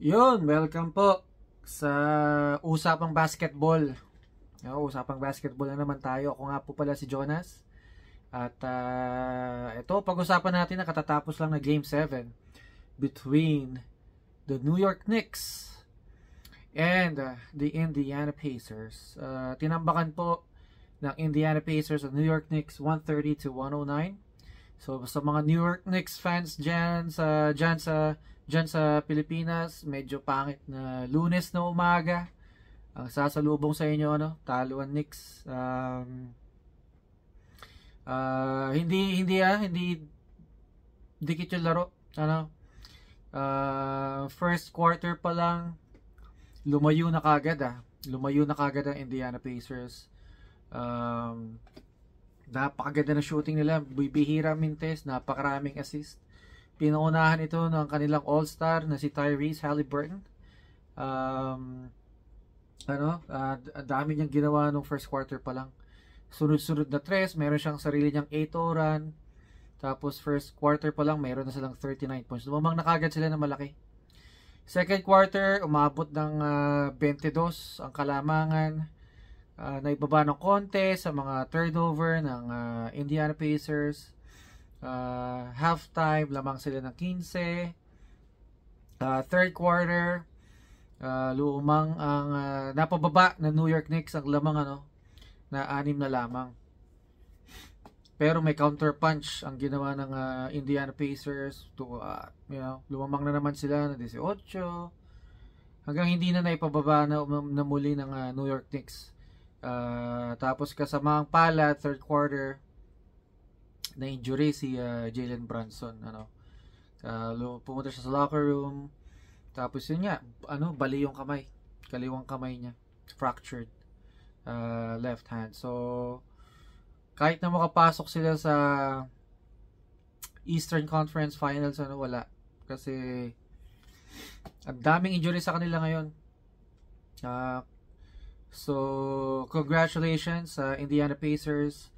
Yun, welcome po sa Usapang Basketball. Uh, usapang Basketball na naman tayo. Ako nga po pala si Jonas. At uh, ah, ito, pag-usapan natin na katatapos lang na Game 7 between the New York Knicks and uh, the Indiana Pacers. Uh, tinambakan po ng Indiana Pacers at New York Knicks 130 to 109. So sa mga New York Knicks fans dyan sa, dyan sa dyan sa Pilipinas, medyo pangit na lunes na umaga. Ang uh, sasalubong sa inyo, ano, talo ang Knicks. Um, uh, hindi, hindi ah, hindi dikit yung laro. Ano, uh, first quarter pa lang, lumayo na kagad ah. Lumayo na kagad ang Indiana Pacers. Um, napakaganda na shooting nila. Bibihira mintes, napakaraming assist Pinaunahan ito ng kanilang all-star na si Tyrese Halliburton. Um, ano, uh, dami niyang ginawa nung first quarter pa lang. Sunod-sunod na tres, meron siyang sarili niyang 8 run. Tapos first quarter pa lang, meron na silang 39 points. Lumamang na sila na malaki. Second quarter, umabot ng uh, ah, 22 ang kalamangan. Uh, ibaba ng konti sa mga turnover ng uh, Indiana Pacers Uh, half time, lamang sila ng 15. Uh, ah, third quarter, uh, ah, lumang ang uh, napababa na New York Knicks ang lamang ano na anim na lamang. Pero may counter punch ang ginawa ng uh, Indiana Pacers to uh, you know, lumamang na naman sila na 18 hanggang hindi na naipababa na, um, na muli ng uh, New York Knicks. Uh, tapos kasamang pala third quarter na injury si uh, Jalen Brunson ano uh, pumunta siya sa locker room tapos yun nga ano bali yung kamay kaliwang kamay niya fractured uh, left hand so kahit na makapasok sila sa Eastern Conference Finals ano wala kasi ang daming injury sa kanila ngayon uh, so congratulations sa uh, Indiana Pacers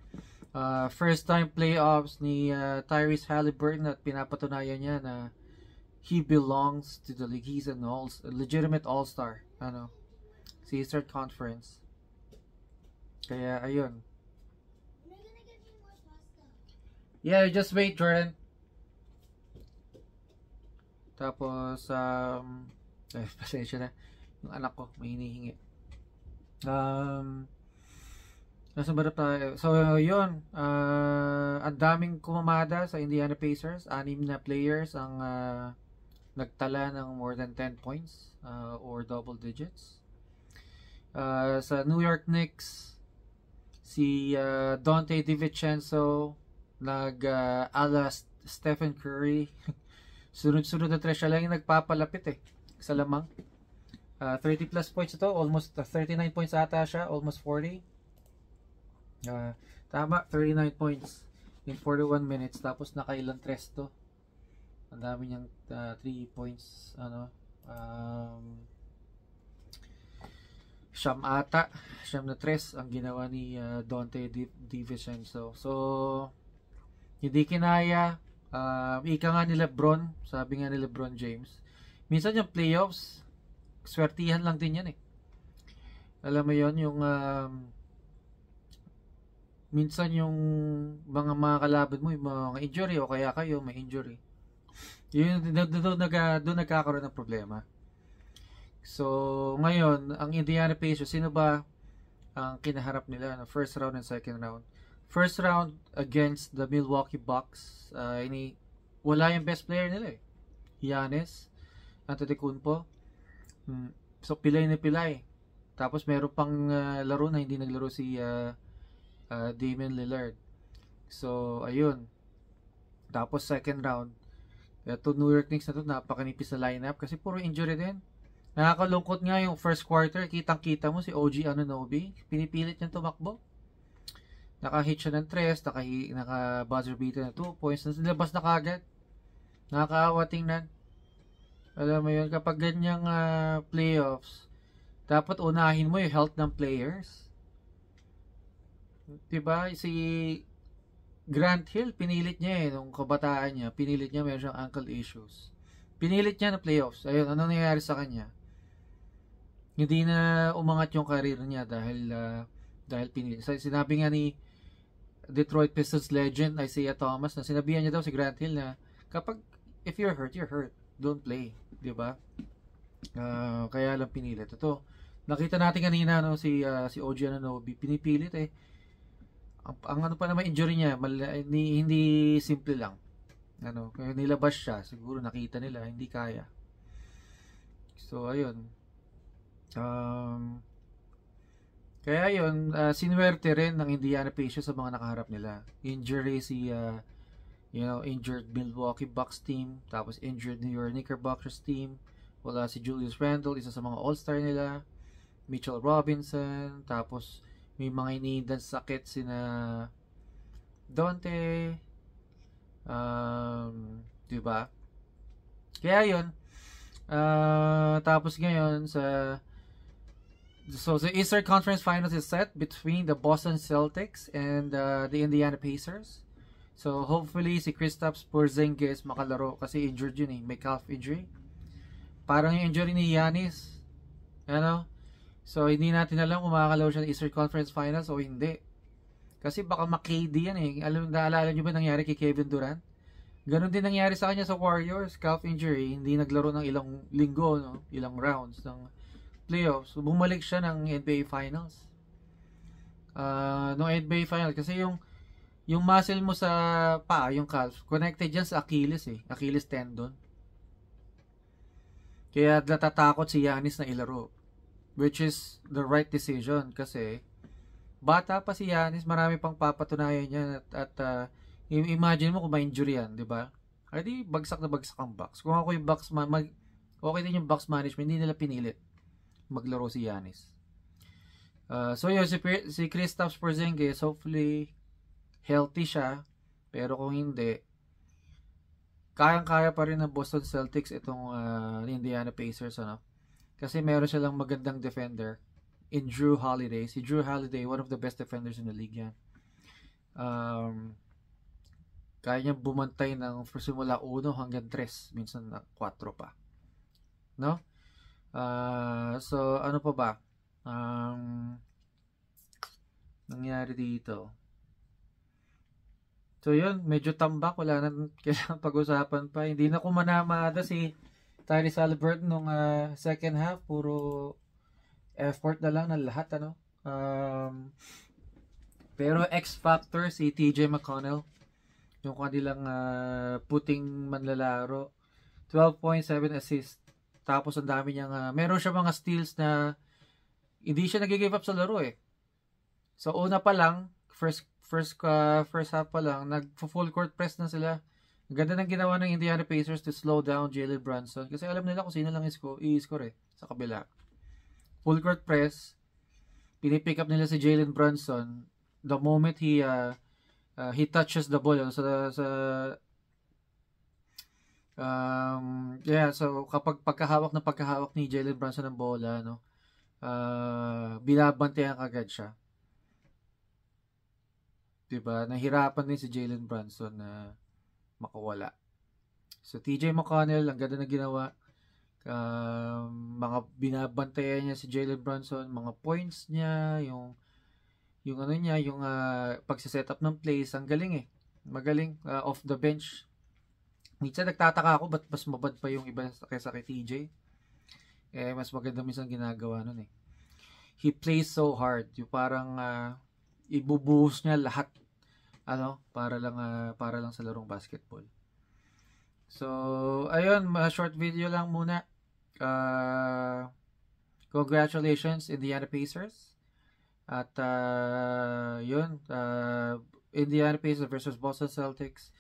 uh, first time playoffs ni uh, Tyrese Halliburton at pinapatunayan niya na he belongs to the league. He's an all a legitimate all-star. Ano? si Eastern Conference. Kaya ayun. Yeah, just wait, Jordan. Tapos, um, eh, pasensya na. Yung anak ko, may hinihingi. Um, Nasa ba tayo? So, yun. Uh, ang daming kumamada sa Indiana Pacers. Anim na players ang uh, nagtala ng more than 10 points uh, or double digits. Uh, sa New York Knicks, si uh, Dante DiVincenzo nag uh, ala Stephen Curry. Sunod-sunod na tres siya lang yung nagpapalapit eh sa lamang. Uh, 30 plus points ito, almost 39 points ata siya, almost 40. Uh, tama, 39 points in 41 minutes. Tapos nakailang tres to. Ang dami niyang 3 uh, ah, points. Ano, um, siyam ata, siyam na tres ang ginawa ni uh, Dante DiVincenzo. So, hindi kinaya. Uh, ika nga ni Lebron, sabi nga ni Lebron James. Minsan yung playoffs, swertihan lang din yan eh. Alam mo yon yung... Um, minsan yung mga mga kalaban mo, yung mga injury o kaya kayo may injury. Yun, doon, nag, doon nagkakaroon ng problema. So, ngayon, ang Indiana Pacers, sino ba ang kinaharap nila ng first round and second round? First round against the Milwaukee Bucks, uh, ini, wala yung best player nila eh. Giannis, Antetokounmpo. Mm, so, pilay na pilay. Tapos, meron pang uh, laro na hindi naglaro si uh, uh, ah, Damian Lillard. So, ayun. Tapos second round, ito New York Knicks na to, napakanipis na lineup kasi puro injury din. Nakakalungkot nga yung first quarter, kitang-kita mo si OG Anunobi, pinipilit niyang tumakbo. Naka-hit siya ng 3, naka, naka buzzer beater na 2 points, nilabas na kagad. Nakakaawa tingnan. Alam mo yun, kapag ganyang uh, playoffs, dapat unahin mo yung health ng players Diba, si Grant Hill, pinilit niya eh, nung kabataan niya, pinilit niya, meron siyang ankle issues. Pinilit niya na playoffs. Ayun, ano nangyayari sa kanya? Hindi na umangat yung career niya dahil, uh, dahil pinilit. So, sinabi nga ni Detroit Pistons legend Isaiah Thomas na sinabihan niya daw si Grant Hill na kapag if you're hurt, you're hurt. Don't play. ba? Diba? Uh, kaya lang pinilit. Ito, nakita natin kanina no, si, uh, si OG Ananobi, pinipilit eh ang, ano pa naman injury niya, hindi, eh, hindi simple lang. Ano, kaya nilabas siya, siguro nakita nila, hindi kaya. So, ayun. Um, kaya yun, uh, ah, sinuwerte rin ng Indiana Pacers sa mga nakaharap nila. Injury si, uh, you know, injured Milwaukee Bucks team, tapos injured New York Knickerbockers team. Wala si Julius Randle, isa sa mga all-star nila. Mitchell Robinson, tapos may mga iniindan sakit sina Dante um, di ba kaya yun uh, tapos ngayon sa so the Eastern Conference Finals is set between the Boston Celtics and uh, the Indiana Pacers so hopefully si Kristaps Porzingis makalaro kasi injured yun eh may calf injury parang yung injury ni Giannis ano So, hindi natin alam kung makakalaw siya ng Eastern Conference Finals o hindi. Kasi baka ma-KD yan eh. Alam, naalala nyo ba nangyari kay Kevin Durant? Ganon din nangyari sa kanya sa Warriors. Calf injury. Hindi naglaro ng ilang linggo, no? ilang rounds ng playoffs. Bumalik siya ng NBA Finals. Uh, no NBA Finals. Kasi yung yung muscle mo sa paa, yung calf, connected yan sa Achilles eh. Achilles tendon. Kaya natatakot si Yanis na ilaro. Which is the right decision kasi bata pa si Yanis, marami pang papatunayan yan at, at uh, imagine mo kung may injury yan, di ba? Ay di bagsak na bagsak ang box. Kung ako yung box man, mag, okay din yung box management, hindi nila pinilit maglaro si Yanis. Uh, so yun, si, si Kristaps Porzingis, hopefully healthy siya. Pero kung hindi, kayang-kaya pa rin ng Boston Celtics itong uh, Indiana Pacers. Ano? Kasi meron silang magandang defender in Drew Holiday. Si Drew Holiday, one of the best defenders in the league yan. Um, kaya niya bumantay ng simula 1 hanggang 3, minsan na 4 pa. No? Uh, so, ano pa ba? Um, nangyari dito. So, yun. Medyo tambak. Wala na kailangan pag-usapan pa. Hindi na ko manamada si Tyrese Halliburton nung uh, second half, puro effort na lang ng lahat, ano? Um, pero X-Factor si TJ McConnell, yung kanilang uh, puting manlalaro, 12.7 assist. Tapos ang dami niyang, uh, meron siya mga steals na hindi siya nag-give up sa laro eh. So una pa lang, first first uh, first half pa lang, nag full court press na sila ganda ng ginawa ng Indiana Pacers to slow down Jalen Brunson kasi alam nila kung sino lang i-score eh, sa kabila. Full court press, pinipick up nila si Jalen Brunson the moment he uh, uh, he touches the ball ano, sa sa um, yeah so kapag pagkahawak na pagkahawak ni Jalen Brunson ng bola no uh, binabantayan agad siya 'di diba? nahirapan din si Jalen Brunson na uh, makawala. So TJ McConnell, ang ganda na ginawa. Uh, mga binabantayan niya si Jalen Brunson, mga points niya, yung yung ano niya, yung uh, pagse-set up ng plays, ang galing eh. Magaling uh, off the bench. Minsan nagtataka ako ba't mas mabad pa yung iba kaysa kay TJ. Eh mas maganda minsan ginagawa nun eh. He plays so hard. Yung parang uh, ibubuhos niya lahat ano, para lang uh, para lang sa larong basketball. So, ayun, ma short video lang muna. Uh, congratulations Indiana Pacers. At uh, yun, uh, Indiana Pacers versus Boston Celtics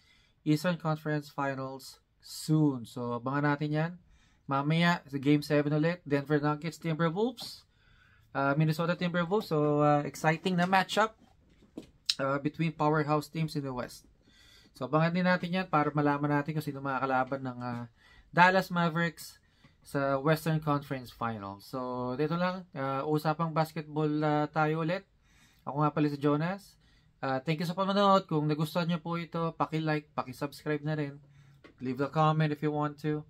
Eastern Conference Finals soon. So, abangan natin 'yan. Mamaya, sa Game 7 ulit, Denver Nuggets Timberwolves. Uh, Minnesota Timberwolves. So, uh, exciting na matchup. Uh, between powerhouse teams in the West. So abangan din natin yan para malaman natin kung sino makakalaban ng uh, Dallas Mavericks sa Western Conference Final. So dito lang, uh, usapang basketball uh, tayo ulit. Ako nga pala si Jonas. Uh, thank you sa pamanood. Kung nagustuhan nyo po ito, paki-like, paki-subscribe na rin. Leave the comment if you want to.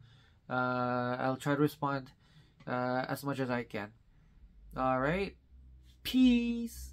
Uh, I'll try to respond uh, as much as I can. Alright. Peace!